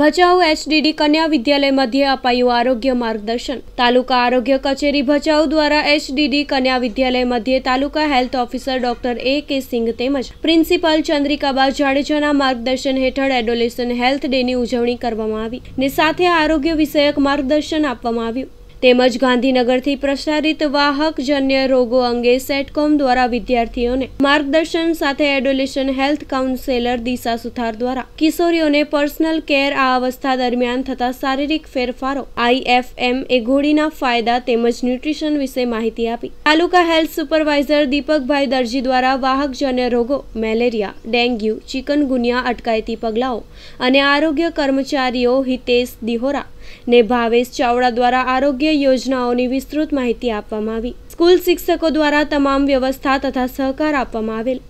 ભચાઉ એચડીડી કન્યા વિદ્યાલય મધ્યે અપાયું આરોગ્ય માર્ગદર્શન તાલુકા આરોગ્ય કચેરી ભચાઉ દ્વારા એચડીડી કન્યા વિદ્યાલય મધ્યે taluka health officer doctor A K Singh તેમજ પ્રિન્સિપાલ ચંદ્રિકાબા જાડેજાના માર્ગદર્શન હેઠળ એડોલેશન હેલ્થ ડેની ઉજવણી કરવામાં આવી ને સાથે આરોગ્ય વિષયક માર્ગદર્શન આપવામાં આવ્યું તેમજ ગાંધીનગરથી પ્રસારિત વાહકજન્ય રોગો અંગે સેટકોમ દ્વારા વિદ્યાર્થીઓને માર્ગદર્શન સાથે એડોલેશન હેલ્થ કાઉન્સેલર દિશા સુથાર દ્વારા કિશોરીઓને પર્સનલ કેર આ અવસ્થા દરમિયાન થતા શારીરિક ફેરફારો આઈએફએમ એ ગોળીના ફાયદા તેમજ ન્યુટ્રિશન વિશે માહિતી આપી તાલુકા હેલ્થ સુપરવાઇઝર દીપકભાઈ દરજી દ્વારા વાહકજન્ય રોગો મેલેરિયા ડેન્ગ્યુ ચિકનગુનિયા અટકાયતી પગલાઓ અને આરોગ્ય કર્મચારીઓ હિતેશ દિહોરા ને ભાવેશ ચાવડા દ્વારા આરોગ્ય યોજનાઓની વિસ્તૃત માહિતી આપવામાં આવી સ્કૂલ શિક્ષકો દ્વારા તમામ વ્યવસ્થા તથા સહકાર આપવામાં આવેલ